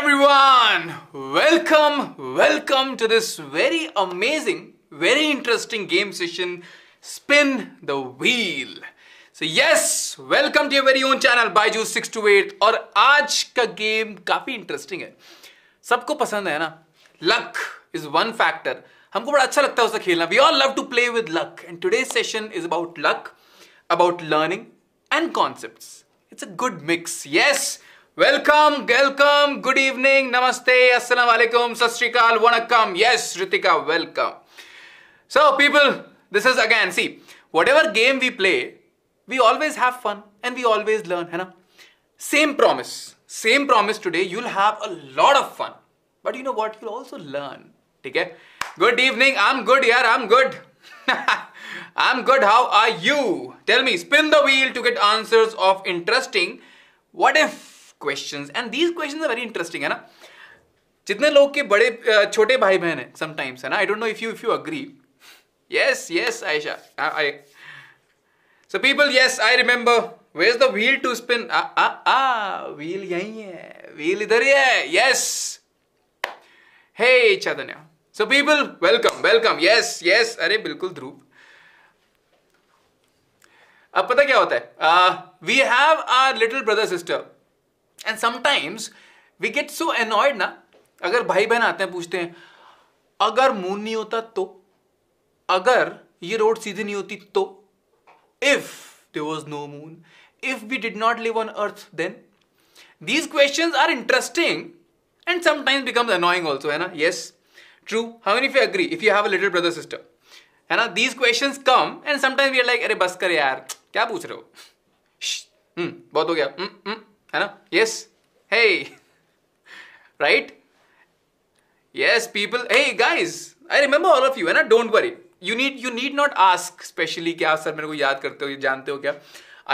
everyone welcome welcome to this very amazing very interesting game session spin the wheel so yes welcome to your very own channel byju to Eight. aaj ka game kafi interesting hai sabko pasand hai na luck is one factor we all love to play with luck and today's session is about luck about learning and concepts it's a good mix yes welcome welcome good evening नमस्ते अस्सलाम वालेकुम सत श्रीकाल वणक्कम yes Ritika welcome so people this is again see whatever game we play we always have fun and we always learn है ना same promise same promise today you will have a lot of fun but you know what you'll also learn ठीक है good evening I am good यार I am good I am good how are you tell me spin the wheel to get answers of interesting what if question and these question very interesting है ना जितने लोग के बड़े छोटे भाई बहन है समटाइम्स है ना I don't know if you if you agree yes yes Ayesha I so people yes I remember where is the wheel to spin आ आ व्हील यही है व्हील इधर ही है yes hey Chaitanya so people welcome welcome yes yes अरे बिल्कुल ध्रुव अब पता क्या होता है we have are little brother sister and sometimes we get so annoyed ना अगर भाई बहन आते हैं पूछते हैं अगर मून नहीं होता तो अगर ये रोड सीधी नहीं होती तो if there was no moon if we did not live on earth then these question are interesting and sometimes becomes annoying also है ना yes true how man if you agree if you have a little brother sister है ना these question come and sometimes we are like अरे बस कर यार क्या पूछ रहे हो हम्म बहुत हो गया हम्म हम्म है ना yes hey right yes people hey guys I remember all of you है ना don't worry you need you need not ask specially कि आप सर मेरे को याद करते हो जानते हो क्या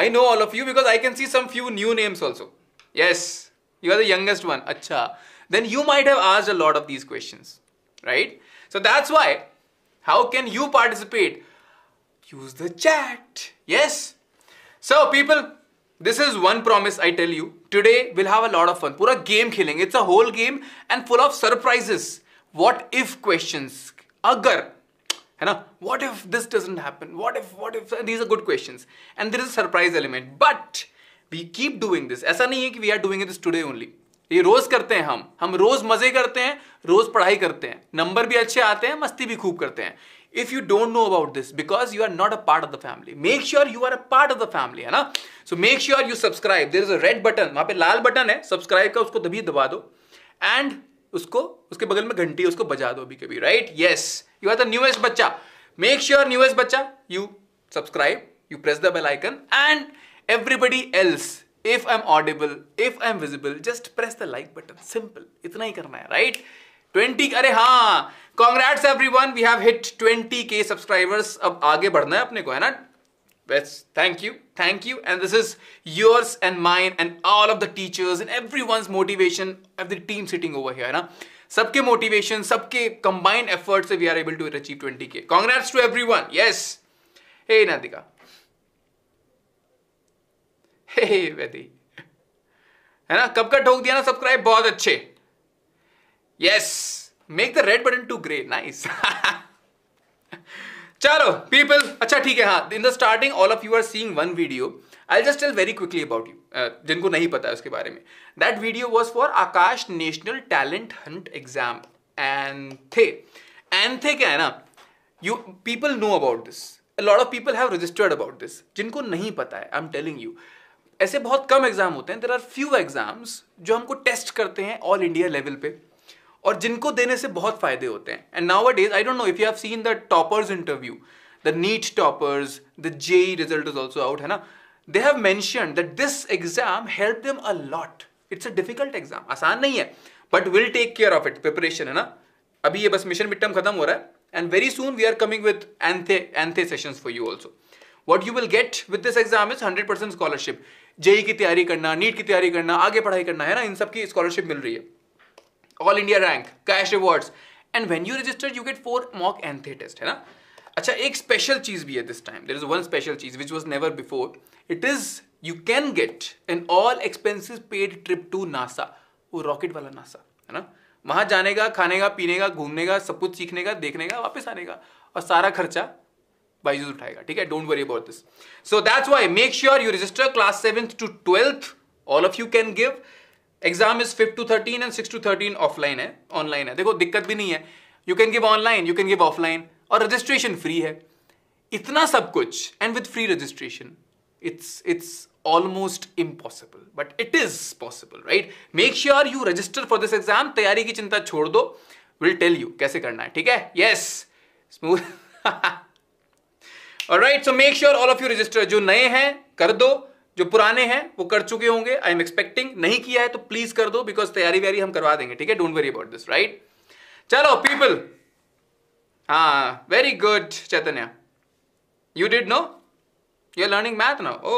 I know all of you because I can see some few new names also yes you are the youngest one अच्छा then you might have asked a lot of these questions right so that's why how can you participate use the chat yes so people this is one promise I tell you today will have a lot of fun पूरा game खेलेंगे it's a whole game and full of surprises what if question अगर है ना what if this doesn't happen what if what if these a good question and there is surprise element but we keep doing this ऐसा नहीं है कि we are doing this today only ये रोज करते हैं हम हम रोज मजे करते हैं रोज पढ़ाई करते हैं नंबर भी अच्छे आते हैं मस्ती भी खूब करते हैं if you don't know about this because you are not a part of the family make sure you are a part of the family है ना so make sure you subscribe there is a red button वहां पे लाल button है subscribe का उसको तभी दबा दो एंड उसको उसके बगल में घंटी उसको बजा दो अभी कभी right yes you are the newest बच्चा मेक श्योर न्यूएस्ट बच्चा you subscribe you press the bell icon and everybody else if I am audible if I am visible just press the like button simple इतना ही करना है right right? Twenty अरे हाँ congrats everyone we have hit twenty K subscribers अब आगे बढ़ना है अपने को है ना Yes, thank you thank you and this is yours and mine and all of the teachers and every one motivation every team sitting over है ना सबके मोटिवेशन सबके कंबाइंड एफर्ट से we are able to achieve twenty K congrats to every one yes hey Nadika hey Vaidi है ना कब का ठोक दिया ना सब्सक्राइब बहुत अच्छे yes make the red button to grey nice चलो पीपल अच्छा ठीक है हाँ in the starting all of you are seeing one video I just tell very quickly about you जिनको नहीं पता है उसके बारे में that video was for Aakash national talent hunt exam ANTHE ANTHE क्या है ना you people know about this lot of people have registered about this जिनको नहीं पता है आई एम टेलिंग यू ऐसे बहुत कम एग्जाम होते हैं देर आर फ्यू एग्जाम्स जो हमको टेस्ट करते हैं ऑल इंडिया लेवल पे और जिनको देने से बहुत फायदे होते हैं and now days I don't know if you have seen the toppers interview the NEET toppers the JEE result is also out है ना they have mention that this exam help them a lot it's a difficult exam आसान नहीं है but will take care of it preparation है ना अभी ये बस मिशन मिट्टम खत्म हो रहा है very soon we are coming with ANTHE ANTHE session for you also what you will get with this exam is hundred percent scholarship JEE की तैयारी करना नीट की तैयारी करना आगे पढ़ाई करना है ना इन सब की स्कॉलरशिप मिल रही है all India rank cash award and when you register you get four mock ANTHE test है ना अच्छा एक स्पेशल चीज भी है this time there is one special चीज which was never before it is you can get an all expensive paid trip to NASA वो rocket वाला नासा है ना वहां जाने का खाने का पीने का घूमने का सब कुछ सीखने का देखने का वापस आने का और सारा खर्चा बाइजूस उठाएगा ठीक है don't worry about this so that's why make sure you register class seventh to twelfth all of you can give exam is fifth to thirteen and sixth to thirteen offline है ऑनलाइन है देखो दिक्कत भी नहीं है you can give online you can give offline और registration free है इतना सब कुछ and with free registration it's it's almost impossible but it is possible right make sure you register for this exam तैयारी की चिंता छोड़ दो विल टेल यू कैसे करना है ठीक है yes smooth right so make sure all of you register जो नए हैं कर दो जो पुराने हैं वो कर चुके होंगे आई एम एक्सपेक्टिंग नहीं किया है तो प्लीज कर दो बिकॉज तैयारी व्यारी हम करवा देंगे ठीक है don't worry about this right चलो पीपल हाँ very good Chaitanya you did no you are learning math no oh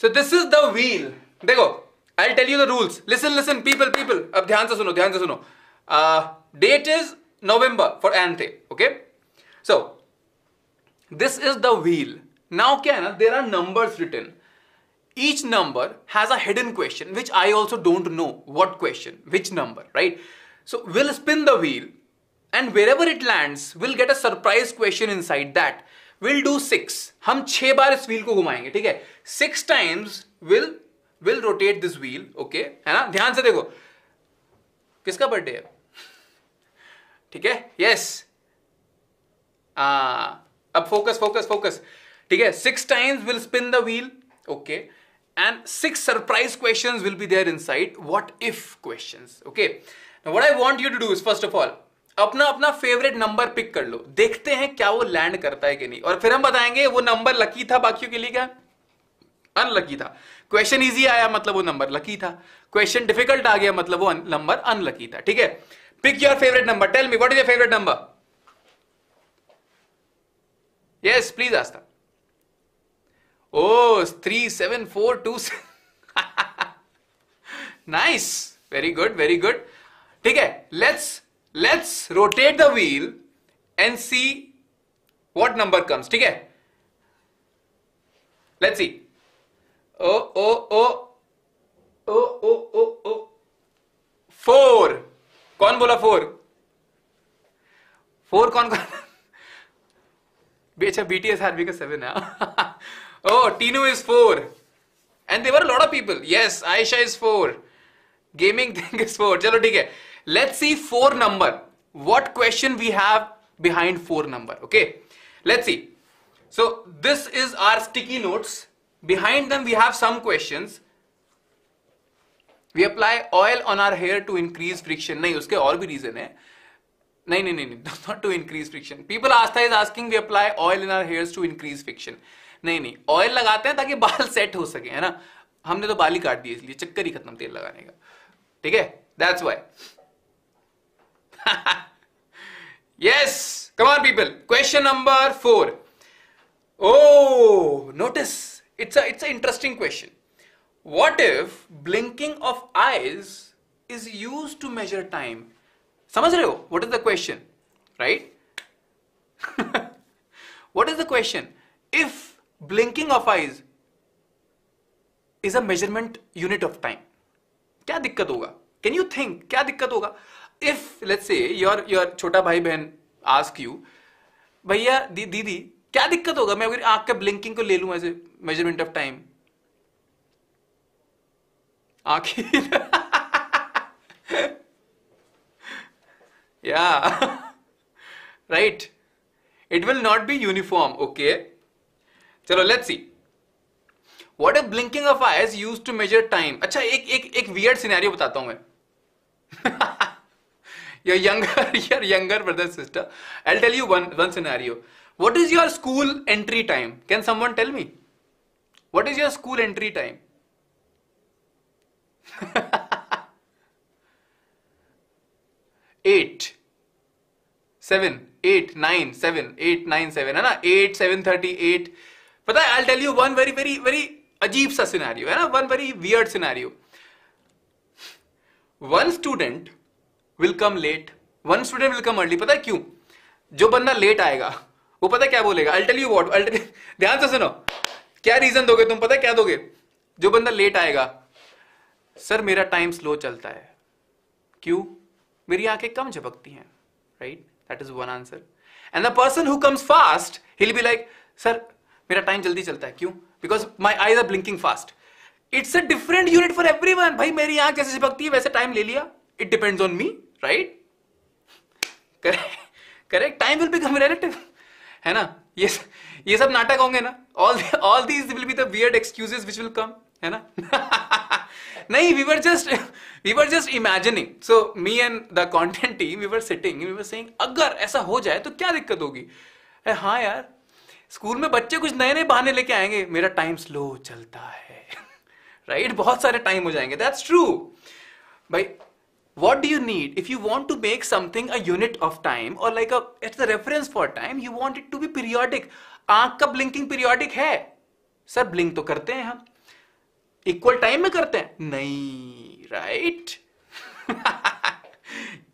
so this is the wheel देखो I tell you the rules listen listen people people अब ध्यान से सुनो ध्यान से सुनो date is November for ANTHE okay so this is the wheel now क्या है ना there are numbers return each number has a hidden question, which I also don't know what question, which number, right? So we'll spin the wheel and wherever it lands, we'll get a surprise question inside that. We'll do six. हम छह बार इस wheel को घुमाएंगे, ठीक है? Six times will will rotate this wheel, okay? है ना? ध्यान से देखो. किसका बर्थडे है? ठीक है? Yes. आ, अब फोकस फोकस फोकस ठीक है six times will spin the wheel okay okay. and six surprise questions will be there inside what if questions okay now what i want you to do is first of all अपना अपना favourite number pick कर लो देखते हैं क्या वो land करता है कि नहीं और फिर हम बताएंगे वो नंबर लकी था बाकियों के लिए क्या अनलकी था क्वेश्चन इजी आया मतलब वो नंबर लकी था क्वेश्चन डिफिकल्ट आ गया मतलब वो नंबर अनलकी था ठीक है pick your favourite number tell me what is your favourite number yes please Aastha oh three seven four two nice very good very good ठीक है let's let's rotate the wheel and see what number comes ठीक है let's see O O O O O O O four कौन बोला four four कौन कौन अच्छा BTS RB का सेवन है Oh, Tino is 4. And there were a lot of people. Yes, Aisha is 4. Gaming thing is 4. Chalo, hai. Let's see 4 number. What question we have behind 4 number. Okay. Let's see. So this is our sticky notes. Behind them we have some questions. We apply oil on our hair to increase friction. No, उसके और भी reason No, no, no, नहीं not to increase friction. People Astha is asking we apply oil in our hairs to increase friction. नहीं नहीं oil लगाते हैं ताकि बाल सेट हो सके है ना हमने तो बाल ही काट दिए इसलिए चक्कर ही खत्म तेल लगाने का ठीक है that's why yes come on people question number four oh notice it's it's interesting question what if blinking of eyes is used to measure time समझ रहे हो what is the question right what is the question if blinking of eyes is a measurement unit of time क्या दिक्कत होगा can you think क्या दिक्कत होगा if let's say your your छोटा भाई बहन आस्क यू भैया दी दीदी क्या दिक्कत होगा मैं अगर आंख के ब्लिंकिंग को ले लू as a measurement of time आखिर या right it will not be uniform okay चलो let's see what is blinking of eyes used to measure time अच्छा एक एक एक वियर्ड सिनेरियो बताता हूं मैं your younger your younger brother sister I tell you one one scenario what is your school entry time can someone tell me what is your school entry time eight seven eight nine seven eight nine seven है ना eight seven thirty eight पता है I tell you one very very very अजीब सा scenario है ना one very weird scenario one student will come late one student will come early पता है क्यों जो बंदा लेट आएगा वो पता है क्या बोलेगा आई टेल यू वॉट ध्यान से सुनो क्या रीजन दोगे तुम पता है क्या दोगे जो बंदा लेट आएगा सर मेरा टाइम स्लो चलता है क्यों मेरी आंखें कम झपकती हैं right that is one answer and the person who comes fast will be like sir मेरा टाइम जल्दी चलता है क्यों because my eyes are blinking fast it's a different unit for everyone भाई मेरी आंख जैसे चिपकती है वैसे टाइम ले लिया it depends on me right correct time will become relative है ना ये ये सब नाटक होंगे ना all all these will be the weird excuses which will come है ना नहीं we were just we were just imagining so me and the content team we were sitting we were saying अगर ऐसा हो जाए तो क्या दिक्कत होगी हाँ यार स्कूल में बच्चे कुछ नए नए बहाने लेके आएंगे मेरा टाइम स्लो चलता है राइट right? बहुत सारे टाइम हो जाएंगे दैट्स ट्रू भाई what do you need if you want to make something a unit of time और like it's a reference for time you want it to be periodic आंख का blinking periodic है sir blink तो करते हैं हम equal time में करते हैं नहीं right right?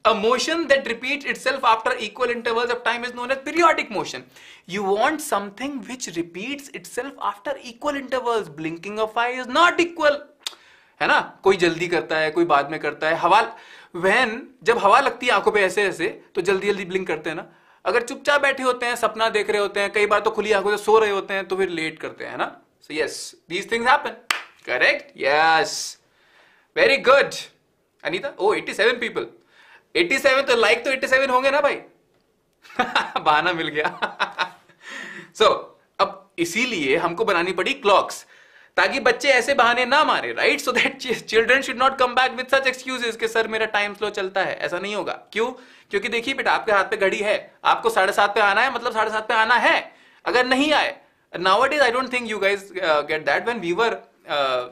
A motion that repeats itself after equal intervals of time is known as periodic motion. You want something which repeats itself after equal intervals. Blinking of eye is not equal. है ना कोई जल्दी करता है कोई बाद में करता है हवा वहन जब हवा लगती है आंखों पे ऐसे ऐसे तो जल्दी जल्दी ब्लिंक करते हैं ना अगर चुपचाप बैठे होते हैं सपना देख रहे होते हैं कई बार तो खुली आंखों से सो रहे होते हैं तो फिर लेट करते हैं ना so yes these things happen correct yes very good Anita oh 87 people 87 तो लाइक तो 87 होंगे ना भाई बहाना मिल गया सो so, अब इसीलिए हमको बनानी पड़ी क्लॉक्स ताकि बच्चे ऐसे बहाने ना मारे right so that children should not come back with such excuses कि सर मेरा टाइम स्लो चलता है ऐसा नहीं होगा क्यों क्योंकि देखिए बेटा आपके हाथ पे घड़ी है आपको साढ़े सात पे आना है मतलब साढ़े सात पे आना है अगर नहीं आए now it is I don't think you guys get that when we were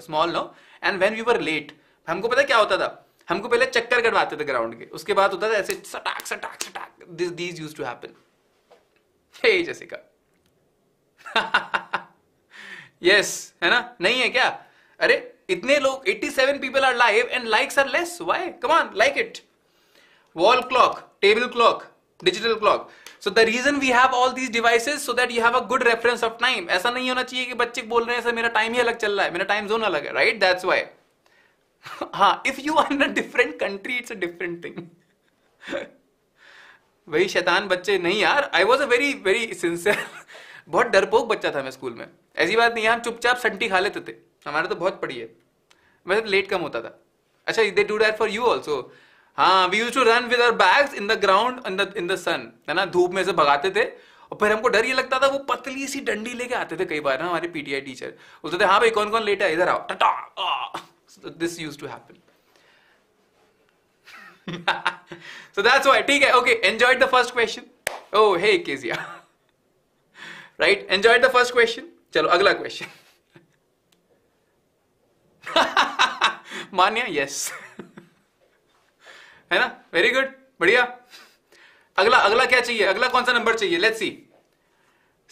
small no and when we were late हमको पता क्या होता था हमको पहले चक्कर कटवाते थे ग्राउंड के उसके बाद होता था ऐसे सटाक सटाक सटाक this these used to happen hey Jessica yes है ना नहीं है क्या अरे इतने लोग 87 people are live and likes are less why come on like it wall clock table clock digital clock so the reason we have all these devices so that you have a good reference of time ऐसा नहीं होना चाहिए कि बच्चे बोल रहे हैं sir मेरा टाइम ही अलग चल रहा है मेरा टाइम जोन अलग है राइट दैट्स व्हाई हाँ if you are in a different country it's a different thing वही शैतान बच्चे नहीं यार I was a very very sincere बहुत डरपोक बच्चा था मैं स्कूल में ऐसी बात नहीं हम चुपचाप संटी खा लेते थे हमारा तो बहुत पड़ी है मतलब लेट कम होता था अच्छा they do that for you also हाँ we used to run with our bags in the ground in the in the sun है ना धूप में से भगाते थे और फिर हमको डर ये लगता था वो पतली सी डंडी लेके आते थे कई बार ना हमारे पीटीआई टीचर बोलते थे हाँ भाई कौन कौन लेटा है इधर आओ टटा this used to happen so that's why Okay. okay enjoyed the first question oh hey Kezia right enjoyed the first question चलो अगला question मान्या yes. है ना वेरी गुड बढ़िया अगला अगला क्या चाहिए अगला कौन सा नंबर चाहिए let's see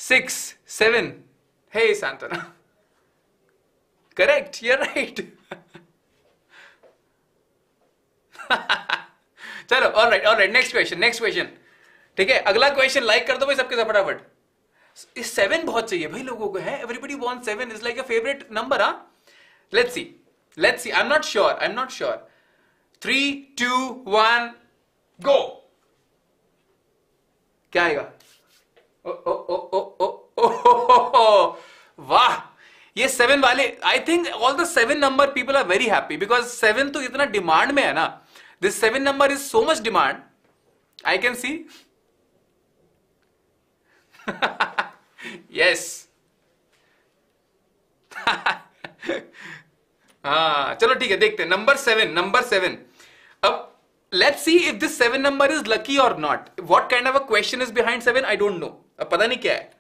six seven hey correct you right चलो all right all right next question next question ठीक है अगला क्वेश्चन लाइक कर दो भाई सबके साथ फटाफट इस सेवन बहुत चाहिए भाई लोगों को है everybody want seven is like a favourite number हा let's see let's see I am not sure I am not sure three two one go क्या आएगा ओ ओ ओ ओ ओ ओ वाह ये सेवन वाले I think all the seven number people are very happy because seven तो इतना demand में है ना this seven number is so much demand I can see yes हाँ चलो ठीक है देखते हैं नंबर सेवन नंबर सेवन अब let see if this seven number is lucky और not what kind of a question is behind seven I don't know अब पता नहीं क्या है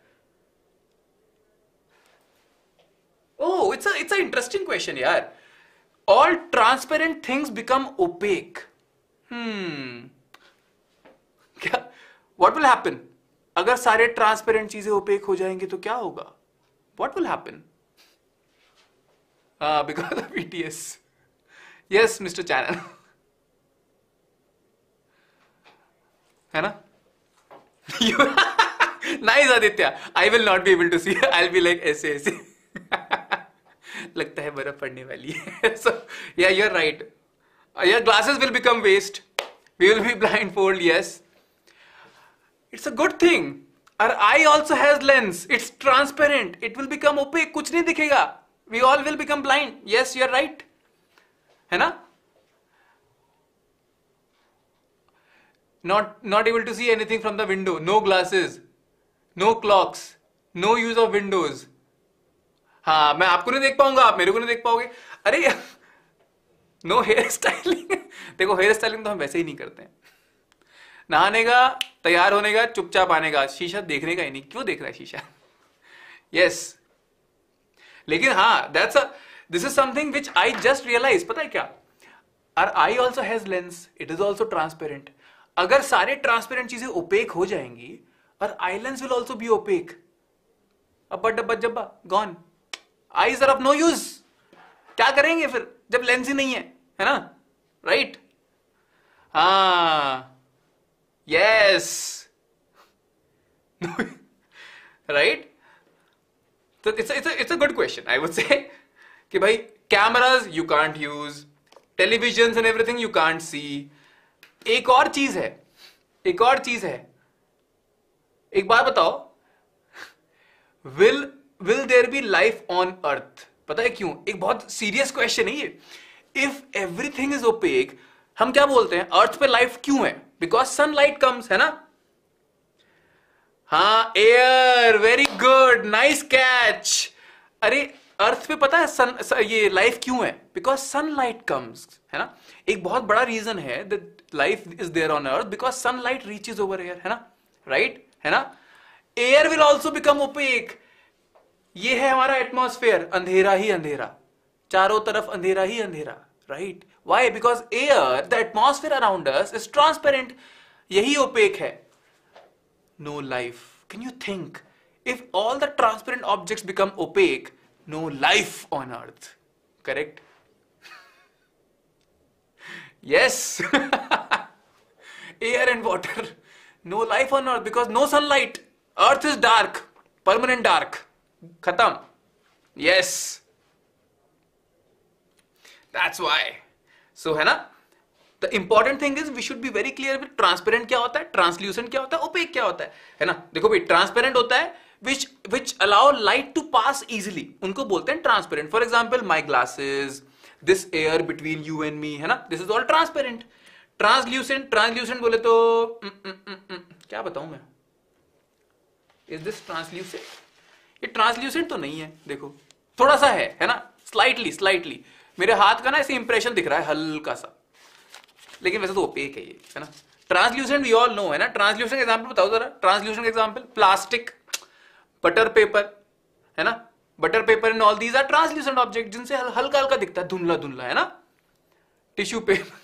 Oh, it's a it's an interesting question, yaar. All transparent things become opaque. Hmm. क्या what will happen? अगर सारे transparent चीजें ओपेक हो जाएंगी तो क्या होगा what will happen because of BTS yes mister channel है ना nice Aditya I will not be able to see I will be like ऐसे ऐसे लगता है बर्फ पड़ने वाली है या right your glasses will become waste we will be blind fold yes it's a good thing our eye also has lens it's transparent it will become opaque कुछ नहीं दिखेगा we all will become blind yes you're right है ना not not able to see anything from the window no glasses no clocks no use of windows हाँ मैं आपको नहीं देख पाऊंगा आप मेरे को नहीं देख पाओगे अरे नो हेयर स्टाइलिंग देखो हेयर स्टाइलिंग तो हम वैसे ही नहीं करते हैं नहाने का तैयार होने का चुपचाप आने का शीशा देखने का ही नहीं क्यों देख रहा है शीशा यस लेकिन हाँ that's this is something which I just realize पता है क्या our eye also has lens it is also transparent अगर सारे ट्रांसपेरेंट चीजें ओपेक हो जाएंगी और eye lens will also be opaque अब डब्बा जब्बा gone eyes are of no use क्या करेंगे फिर जब लेंस ही नहीं है है ना राइट हाँ यस राइट तो it's it's it's a good question I would say कि भाई cameras you can't use television and everything you can't see एक और चीज है एक और चीज है एक बार बताओ will will there be life on earth पता है क्यों एक बहुत सीरियस क्वेश्चन है ये इफ एवरीथिंग इज ओपेक हम क्या बोलते हैं अर्थ पे लाइफ क्यों है बिकॉज सनलाइट कम्स है ना हाँ air very good nice catch अरे अर्थ पे पता है सन ये लाइफ क्यों है बिकॉज सनलाइट कम्स है ना एक बहुत बड़ा रीजन है that life is there on earth because sunlight reaches over air है ना राइट right? है ना air will also become opaque ये है हमारा एटमोसफेयर अंधेरा ही अंधेरा चारों तरफ अंधेरा ही अंधेरा right why because air the atmosphere around transparent यही ओपेक है no life can you think if all the transparent object become opaque no life on earth correct yes air and water no life on earth because no sunlight earth is dark permanent dark खत्म yes that's why so है ना the important thing is we should be very clear transparent क्या होता है translucent क्या होता है OPEC क्या होता है है ना देखो भाई ट्रांसपेरेंट होता है which which allow light to pass easily उनको बोलते हैं transparent for example my glasses this air between you and me है ना this is all transparent translucent translucent बोले तो न, न, न, क्या बताऊं मैं इज दिस ट्रांसल्यूसेंट ये ट्रांसल्यूसेंट तो नहीं है देखो थोड़ा सा है है ना स्लाइटली स्लाइटली मेरे हाथ का ना ऐसे इंप्रेशन दिख रहा है हल्का सा लेकिन वैसे तो ओपेक है ये है ना ट्रांसल्यूसेंट वी ऑल नो है ना ट्रांसल्यूशन एग्जाम्पल बताओ जरा translucent example plastic butter paper है ना butter paper in all these are translucent object जिनसे हल्का हल्का दिखता है धुंधला धुंधला है ना tissue paper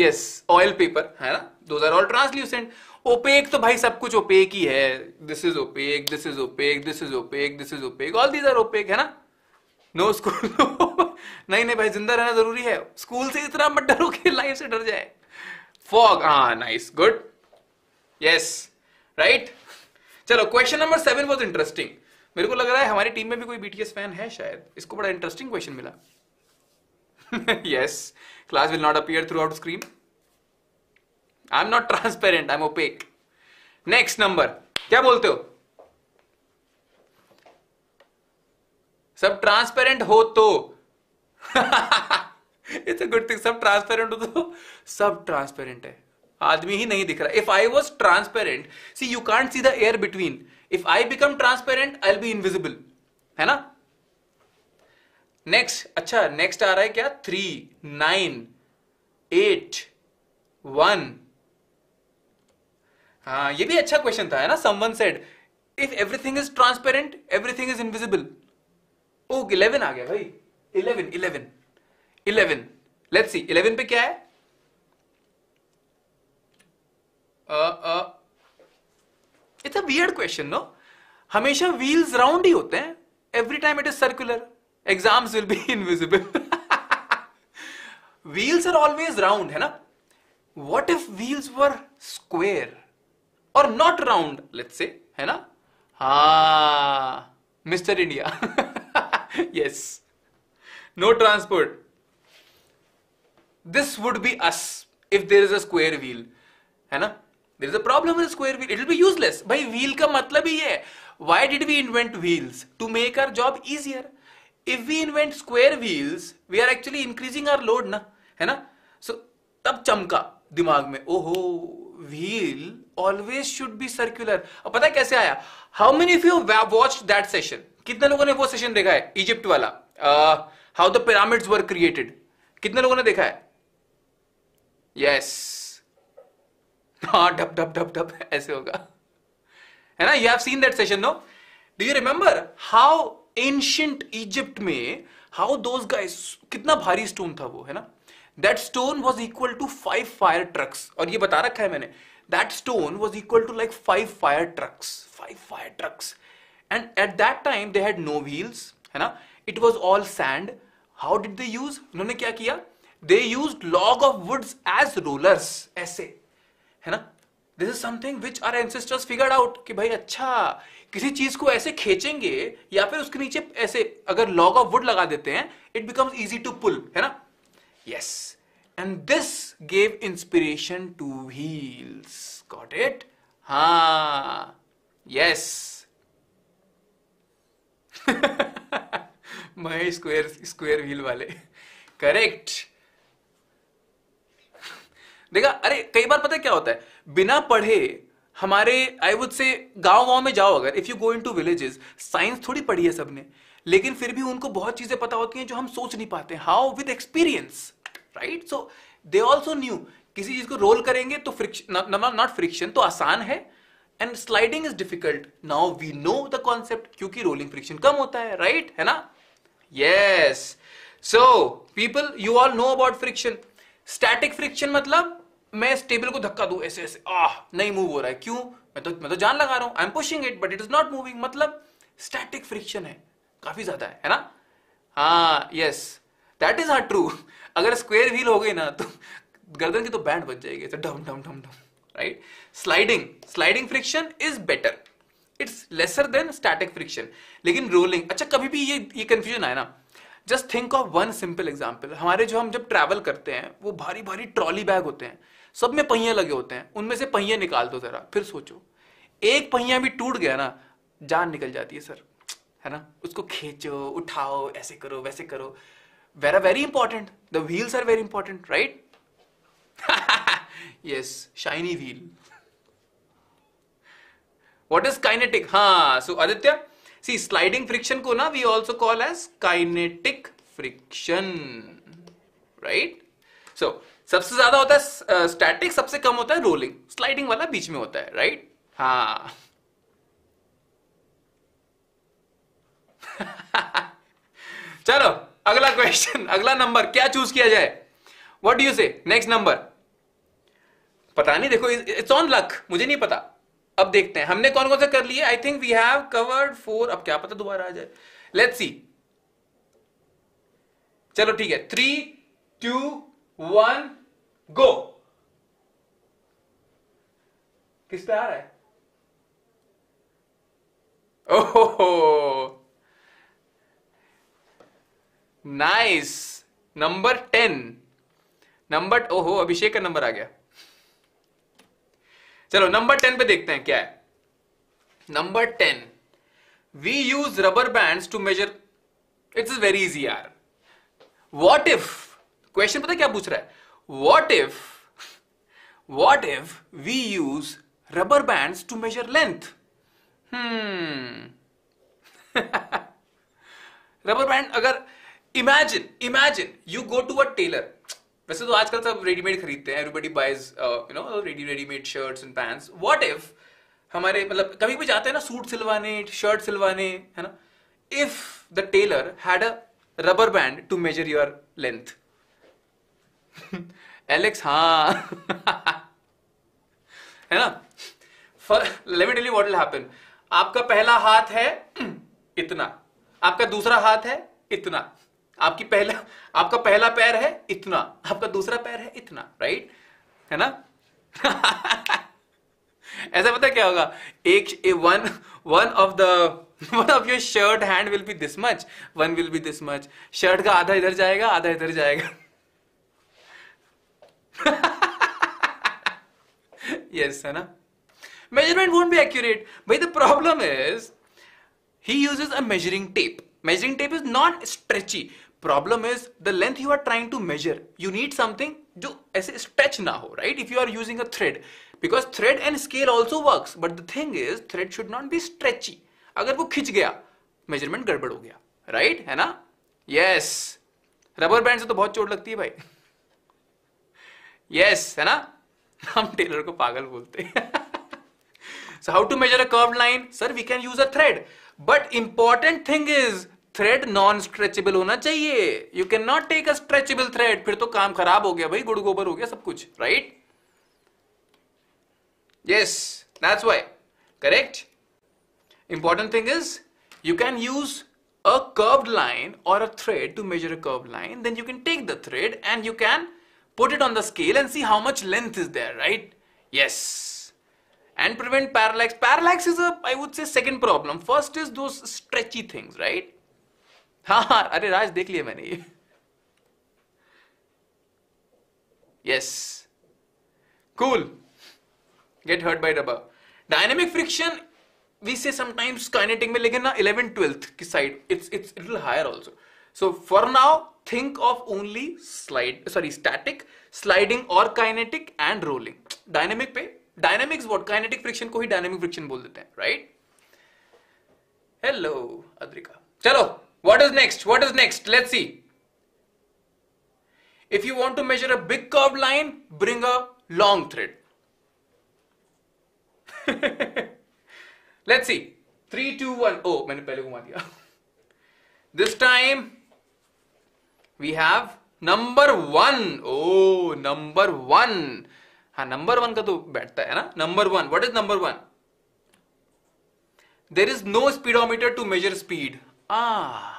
yes oil paper है ना दो आर ऑल ट्रांसल्यूसेंट ओपेक तो भाई सब कुछ ओपेक ही है this is opaque this is opaque this is opaque this is opaque all these are opaque है ना नो no स्कूल नहीं नहीं भाई जिंदा रहना जरूरी है स्कूल से इतना मत डरो कि लाइफ से डर जाए फॉग हाँ नाइस गुड यस राइट चलो question number seven was interesting मेरे को लग रहा है हमारी टीम में भी कोई बीटीएस फैन है शायद इसको बड़ा इंटरेस्टिंग क्वेश्चन मिला yes class will not appear throughout screen I am not transparent I am opaque next number क्या बोलते हो सब ट्रांसपेरेंट हो तो इट्स अ गुड थिंग सब ट्रांसपेरेंट हो तो सब ट्रांसपेरेंट है आदमी ही नहीं दिख रहा if I was transparent see you can't see the air between if I become transparent I be invisible है ना नेक्स्ट अच्छा नेक्स्ट आ रहा है क्या थ्री नाइन एट वन हाँ ये भी अच्छा क्वेश्चन था है ना someone said if everything is transparent everything is invisible oh eleven आ गया भाई eleven eleven eleven let's see eleven पे क्या है it's a weird question no हमेशा व्हील्स राउंड ही होते हैं every time it is circular exams will be invisible wheels are always round है ना what if wheels were square और नॉट राउंड लेट्स से है ना हा mister India yes no transport this would be us if there is a square wheel है ना there is a problem in square wheel it will be useless भाई wheel का मतलब ही है why did we invent wheels to make our job easier if we invent square wheels we are actually increasing our load ना है ना so तब चमका दिमाग में ओहो wheel always should be circular अब पता है कैसे आया how many you watch that session कितने लोगों ने वो सेशन देखा है इजिप्ट वाला how the pyramids were created कितने लोगों ने देखा है यस हाँ डब डब डब डब ऐसे होगा है ना you have seen that session no do you remember how ancient Egypt में हाउ दोज गाइस कितना भारी स्टोन था वो है ना that stone was equal to five fire trucks और ये बता रखा है मैंने that stone was equal to like five fire trucks five fire trucks and at that time they had no wheels है ना it was all sand how did they use उन्होंने क्या किया they use log of woods as rollers ऐसे है ना this is something which our ancestors figured out कि भाई अच्छा किसी चीज को ऐसे खींचेंगे या फिर उसके नीचे ऐसे अगर लॉग ऑफ वुड लगा देते हैं it becomes easy to pull है ना Yes. And this gave inspiration to wheels. Got it? Ha. Yes. my square square wheel wale correct देखा अरे कई बार पता है क्या होता है बिना पढ़े हमारे आई वुड से गांव गांव में जाओ अगर if you go in to villages science थोड़ी पढ़ी है सबने लेकिन फिर भी उनको बहुत चीजें पता होती हैं जो हम सोच नहीं पाते how with experience right so they also knew किसी चीज को रोल करेंगे तो फ्रिक्शन नॉट फ्रिक्शन तो आसान है and sliding is difficult now we know the concept क्योंकि रोलिंग फ्रिक्शन कम होता है राइट right? है ना yes so people you all know about friction static friction मतलब मैं स्टेबल को धक्का दू ऐसे ऐसे आह नहीं मूव हो रहा है क्यों मैं तो मैं तो जान लगा रहा हूं I am pushing it but it is not moving मतलब स्टैटिक फ्रिक्शन है काफी ज्यादा है है ना हाँ yes that is not true अगर स्क्वेयर व्हील हो गई ना तो गर्दन की तो बैंड बच जाएगी तो डम डम डम डम right sliding sliding friction is better it's lesser than static friction लेकिन रोलिंग अच्छा कभी भी ये ये कंफ्यूजन आए ना just think of one simple example हमारे जो हम जब ट्रैवल करते हैं वो भारी भारी ट्रॉली बैग होते हैं सब में पहिए लगे होते हैं उनमें से पहिए निकाल दो जरा फिर सोचो एक पहिया भी टूट गया ना जान निकल जाती है सर है ना उसको खींचो उठाओ ऐसे करो वैसे करो where are very important the wheels are very important right yes shiny wheel what is kinetic हाँ so Aditya see sliding friction को ना we also call as kinetic friction right so सबसे ज्यादा होता है स्टैटिक uh, सबसे कम होता है रोलिंग स्लाइडिंग वाला बीच में होता है राइट हाँ चलो अगला क्वेश्चन अगला नंबर क्या चूज किया जाए what you say next number पता नहीं देखो इट्स ऑन लक मुझे नहीं पता अब देखते हैं हमने कौन कौन सा कर लिए I think we have covered four अब क्या पता दोबारा आ जाए लेट्स सी चलो ठीक है थ्री टू वन गो किस पे आ रहा है ओहो नाइस नंबर टेन नंबर ओहो अभिषेक का नंबर आ गया चलो नंबर टेन पे देखते हैं क्या है number ten we use rubber band to measure it's is very easy यार वॉट इफ क्वेश्चन पता क्या पूछ रहा है what if what if we use rubber band to measure length rubber band अगर imagine imagine you go to a tailor वैसे तो आजकल सब रेडीमेड खरीदते हैं everybody buys you know ready readymade shirts and pants what if हमारे मतलब कभी भी जाते हैं ना सूट सिलवाने शर्ट सिलवाने है ना if the tailor had a rubber band to measure your length Alex हाँ है ना let me tell you what will happen आपका पहला हाथ है इतना आपका दूसरा हाथ है इतना आपकी पहला आपका पहला पैर है इतना आपका दूसरा पैर है इतना राइट है ना ऐसा पता क्या होगा एक one one of the one of your shirt hand will be this much one will be this much shirt का आधा इधर जाएगा आधा इधर जाएगा यस है ना measurement won't be accurate but the problem is he use a measuring tape measuring tape is not stretchy problem is the length you are trying to measure you need something जो ऐसे stretch ना हो right if you are using a thread because thread and scale also work but the thing is thread should not be stretchy अगर वो खिंच गया measurement गड़बड़ हो गया राइट right? है ना यस रबर बैंड से तो बहुत चोट लगती है भाई यस yes, है ना हम टेलर को पागल बोलते हैं how to measure measure a curved line sir we can use a thread but important thing thread non stretchable होना चाहिए you can not take a stretchable thread फिर तो काम खराब हो गया भाई गुड़ गोबर हो गया सब कुछ right yes that's why correct important thing is you can use a curve line और a thread to measure a curve line then you can take the thread and you can put it on the scale and see how much length is there right yes and prevent parallax parallax is a I would say second problem first is दो stretchy things right right? हाँ, हाँ अरे राज देख लिया मैंने ये yes cool get hurt by rubber dynamic friction we say sometimes kinetic में लेकिन ना इलेवन ट्वेल्थ की side it's it's little higher also so for now think of only slide sorry static sliding और काइनेटिक एंड रोलिंग डायनेमिक पे dynamics what kinetic friction को ही dynamic friction बोल देते हैं राइट हेलो अद्रिका चलो What is next? What is next? Let's see. If you want to measure a big curved line, bring a long thread. Let's see. 3, 2, 1. Oh, मैंने पहले This time we have number one. Oh, number one. हाँ number one का तो बैठता है ना number one. What is number one? There is no speedometer to measure speed. Ah.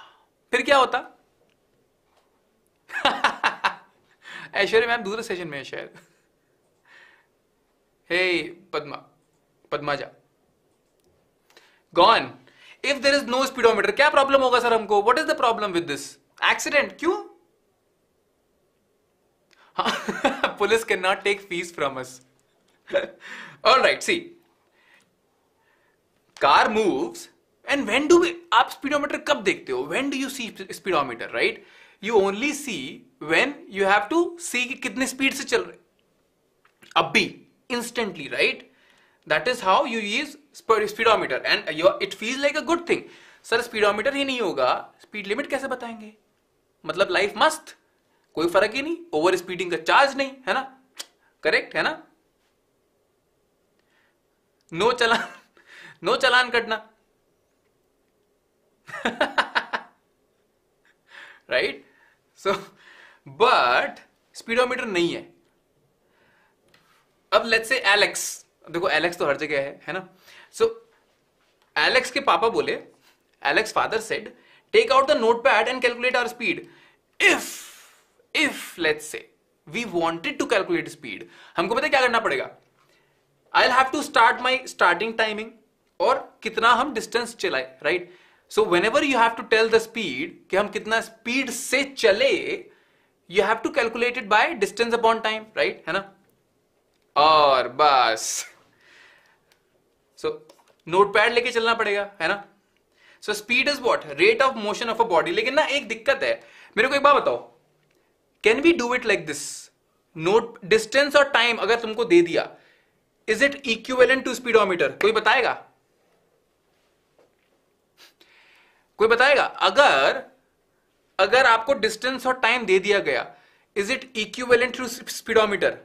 फिर क्या होता ऐश्वर्य मैम दूसरे सेशन में शायद हे पद्मा जा gone if there is no speedometer क्या प्रॉब्लम होगा सर हमको what is the problem with this accident क्यों हाँ, police can not take fees from us all right see car moves and when do आप speedometer कब देखते हो when do you see speedometer right you only see when you have to see कितने speed से चल रहे अब भी instantly right that is how you use speedometer and it feel like a good thing sir speedometer ही नहीं होगा speed limit कैसे बताएंगे मतलब लाइफ मस्त कोई फर्क ही नहीं ओवर स्पीडिंग का चार्ज नहीं है ना करेक्ट है ना नो चलान नो चलान कटना राइट सो बट स्पीडोमीटर नहीं है अब लेट्स से एलेक्स देखो एलेक्स तो हर जगह है है ना सो so, एलेक्स के पापा बोले Alex father said take out the note pad and calculate our speed if if let's say we wanted to calculate speed हमको पता क्या करना पड़ेगा I have to start my starting timing और कितना हम डिस्टेंस चलाए right right? So whenever you have to tell the speed कि हम कितना स्पीड से चले you have to calculate it by distance upon time right है ना और बस सो नोट पैड लेके चलना पड़ेगा है ना so speed is what rate of motion of a body लेकिन ना एक दिक्कत है मेरे को एक बात बताओ can we do it like this note distance और टाइम अगर तुमको दे दिया is it equivalent to speedometer कोई बताएगा कोई बताएगा अगर अगर आपको डिस्टेंस और टाइम दे दिया गया is it equivalent to speedometer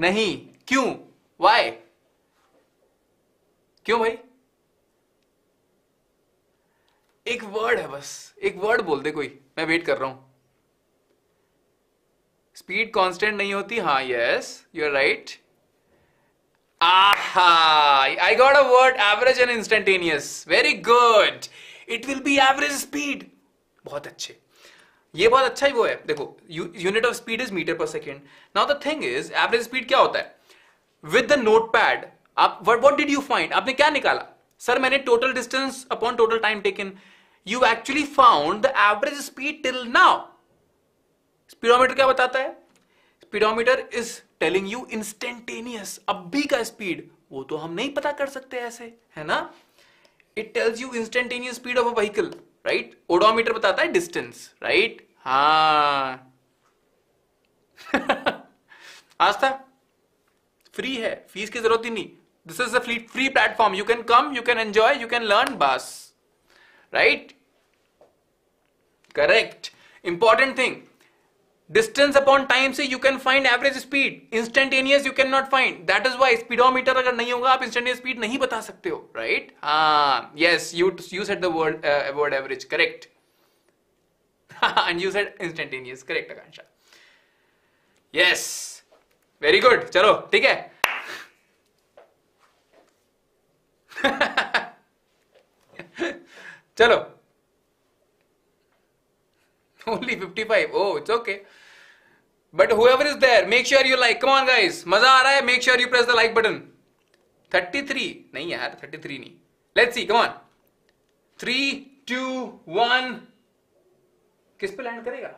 नहीं क्यों वाई क्यों भाई एक वर्ड है बस एक वर्ड बोल दे कोई मैं वेट कर रहा हूं स्पीड कांस्टेंट नहीं होती हाँ yes you are right Aha! I got a word average and instantaneous. Very good. It will be average speed. बहुत अच्छे ये बहुत अच्छा ही वो है देखो unit of speed is metre per second now the thing is average speed क्या होता है विद द नोट पैड आप what what did you find आपने क्या निकाला सर मैंने total distance upon total time taken you actually found the average speed till now speedometer क्या बताता है speedometer is telling you instantaneous अभी का स्पीड वो तो हम नहीं पता कर सकते ऐसे है ना it tells you instantaneous speed of a vehicle right odometer बताता है डिस्टेंस राइट हा हाँ आस्था फ्री है फीस की जरूरत ही नहीं this is a free platform you can come you can enjoy you can learn बस right correct important thing distance upon time से you can find average speed instantaneous you can not find that is why speedometer अगर नहीं होगा आप instantaneous speed नहीं बता सकते हो right yes you you said third word average correct and you said instantaneous correct Akanksha yes very good चलो ठीक है चलो fifty five oh it's okay but whoever is there make sure you like come on guys मजा आ रहा है make sure you press the like button 33 नहीं यार 33 नहीं लेट्स सी कम ऑन 3 2 1 किस पे लैंड करेगा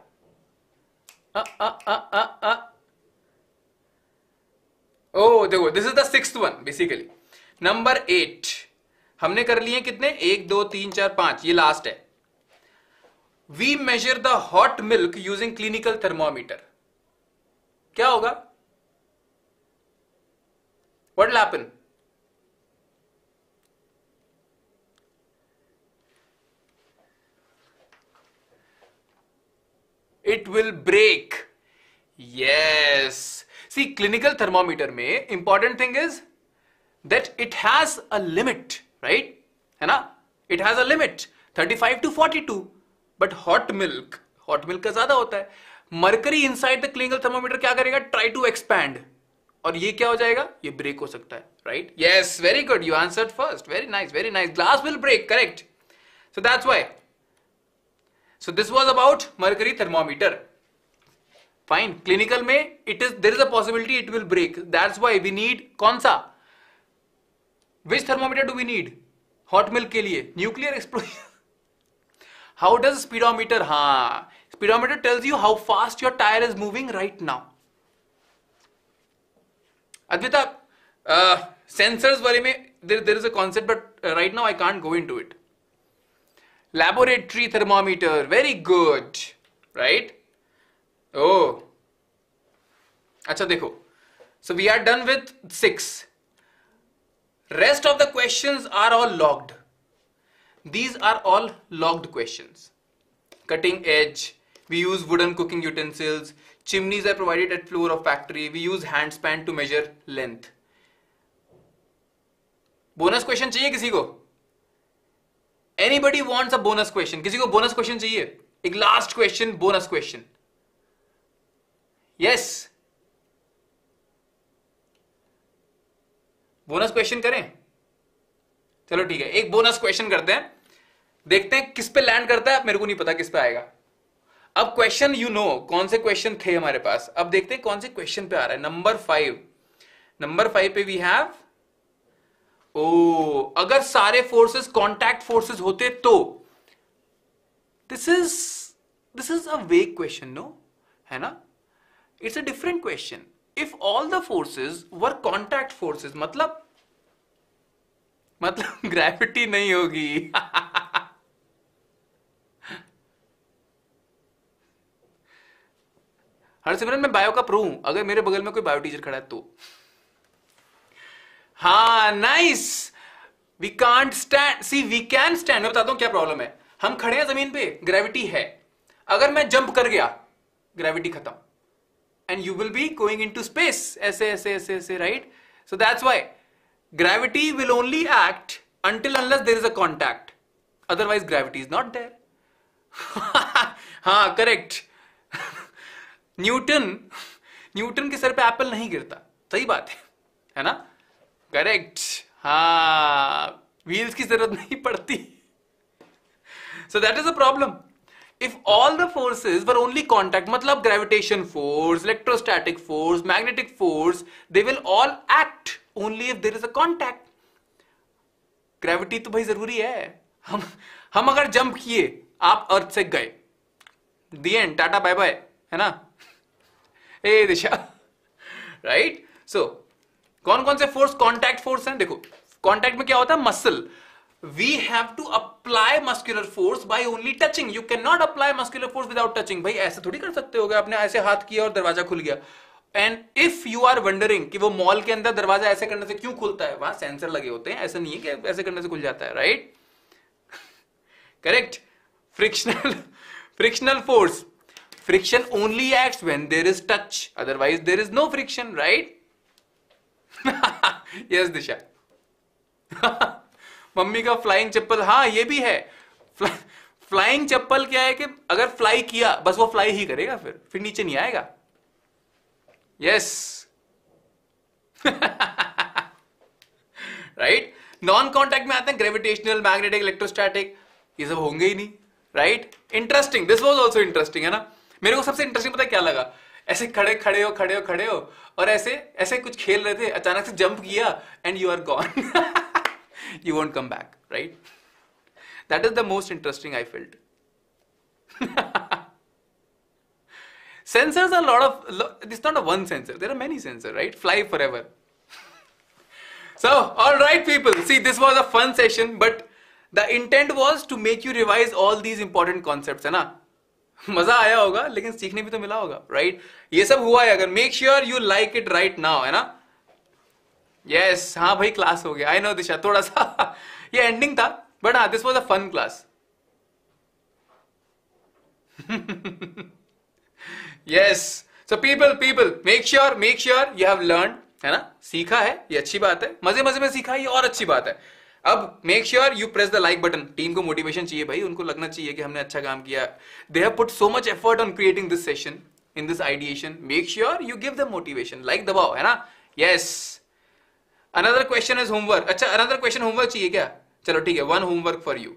ओ देखो this is the sixth one basically number eight हमने कर लिए कितने एक दो तीन चार पांच ये लास्ट है we measure the hot milk using clinical thermometer क्या होगा what happen it will break yes see clinical thermometer में important thing is that it has a limit right है ना it has a limit 35 to 42 but hot milk hot milk का ज्यादा होता है mercury inside the clinical thermometer क्या करेगा try to expand और ये क्या हो जाएगा ये ब्रेक हो सकता है right yes very good you answer first very nice very nice glass will break correct so that's why so this was about mercury thermometer fine clinical में it is there is a possibility it will break that's why we need कौन सा which thermometer do we need hot milk के लिए nuclear explosion how does speedometer हाँ Speedometer tells you how fast your tire is moving right now. Advita, uh, sensors, mein, there, there is a concept, but uh, right now I can't go into it. Laboratory thermometer, very good, right? Oh. Acha dekho. So we are done with 6. Rest of the questions are all logged. These are all logged questions. Cutting edge, We use wooden cooking utensils. Chimneys are provided at floor of factory. We use hand span to measure length. bonus question chahiye kisi ko anybody wants a bonus question kisi ko bonus question chahiye एक last question bonus question yes bonus question करें चलो ठीक है एक bonus question करते हैं देखते हैं किस पे लैंड करता है मेरे को नहीं पता किस पे आएगा अब क्वेश्चन यू नो कौन से क्वेश्चन थे हमारे पास अब देखते हैं कौन से क्वेश्चन पे आ रहा है नंबर फाइव नंबर फाइव पे वी हैव ओ अगर सारे फोर्सेस कॉन्टैक्ट फोर्सेस होते तो this is this is a vague question no है ना it's a different question if all the forces were contact forces मतलब मतलब ग्रेविटी नहीं होगी हरसिमरन मैं बायो का प्रू हूं अगर मेरे बगल में कोई बायो टीचर खड़ा है तो हाँ nice we can't stand see we can stand मैं बताता हूं क्या प्रॉब्लम है हम खड़े हैं जमीन पे ग्रेविटी है अगर मैं जंप कर गया ग्रेविटी खत्म and you will be going into space ऐसे ऐसे ऐसे ऐसे right so that's why gravity will only act until unless there is a contact otherwise gravity is not there हाँ करेक्ट न्यूटन न्यूटन के सर पे apple नहीं गिरता सही बात है है ना करेक्ट हाँ व्हील्स की जरूरत नहीं पड़ती so that is a problem if all the forces were only contact मतलब gravitation force electrostatic force magnetic force they will all act only if there is a contact gravity तो भाई जरूरी है हम हम अगर जंप किए आप अर्थ से गए the end tata bye bye है ना ए दिशा राइट सो कौन कौन से फोर्स कॉन्टैक्ट फोर्स हैं देखो कॉन्टैक्ट में क्या होता है muscle we have to apply muscular force by only touching you can not apply muscular force without touching भाई ऐसे थोड़ी कर सकते हो गए आपने ऐसे हाथ किया और दरवाजा खुल गया and if you are wondering कि वो मॉल के अंदर दरवाजा ऐसे करने से क्यों खुलता है वहां सेंसर लगे होते हैं ऐसा नहीं है कि ऐसे करने से खुल जाता है right correct frictional frictional force friction only act when there is touch otherwise there is no friction right yes Disha mummy का फ्लाइंग चप्पल हाँ ये भी है फ्लाइंग चप्पल क्या है कि अगर फ्लाई किया बस वो फ्लाई ही करेगा फिर फिर नीचे नहीं आएगा यस राइट नॉन कॉन्टेक्ट में आते हैं ग्रेविटेशनल मैग्नेटिक इलेक्ट्रोस्टैटिक ये सब होंगे ही नहीं right interesting this was also interesting है ना मेरे को सबसे इंटरेस्टिंग पता क्या लगा ऐसे खड़े खड़े हो खड़े हो खड़े हो और ऐसे ऐसे कुछ खेल रहे थे अचानक से जंप किया and you are gone you want come back right that is the most interesting I feel sensors are lot of this not a one sensor there are many sensor right fly forever so all right people see this was a fun session but the intent was to make you revise all these important concept है ना मजा आया होगा लेकिन सीखने भी तो मिला होगा राइट right? ये सब हुआ है अगर make sure you like it right now है ना यस yes, हाँ भाई क्लास हो गया आई नो दिशा थोड़ा सा ये एंडिंग था बट हाँ this was a fun class yes so people people make sure make sure you have learn है ना सीखा है ये अच्छी बात है मजे मजे में सीखा ये और अच्छी बात है अब make sure you press the like button team को मोटिवेशन चाहिए भाई उनको लगना चाहिए कि हमने अच्छा काम किया they have put so much effort on creating this session in this ideation make sure you give the motivation like दबाओ है ना yes another question is homework अच्छा अनदर क्वेश्चन होमवर्क चाहिए क्या चलो ठीक है वन होमवर्क फॉर यू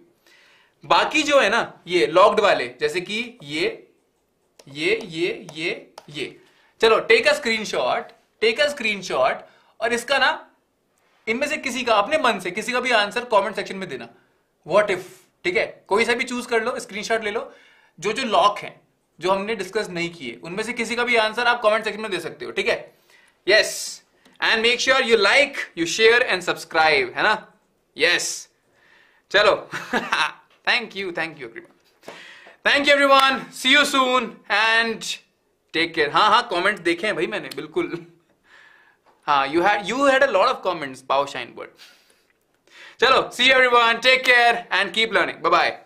बाकी जो है ना ये लॉक्ड वाले जैसे कि ये ये ये ये ये चलो take a screenshot take a screenshot और इसका ना इनमें से किसी का अपने मन से किसी का भी आंसर कमेंट सेक्शन में देना व्हाट इफ ठीक है कोई सा भी चूज कर लो स्क्रीनशॉट ले लो जो जो लॉक है जो हमने डिस्कस नहीं किए उनमें से किसी का भी आंसर आप कमेंट सेक्शन में दे सकते हो ठीक है yes and make sure you like you share and subscribe है ना यस yes. चलो thank you thank you everyone thank you everyone see you soon and take care हाँ हाँ कमेंट्स देखे हैं भाई मैंने बिल्कुल हाँ you had you had a lot of comments power shine word चलो see everyone take care and keep learning bye bye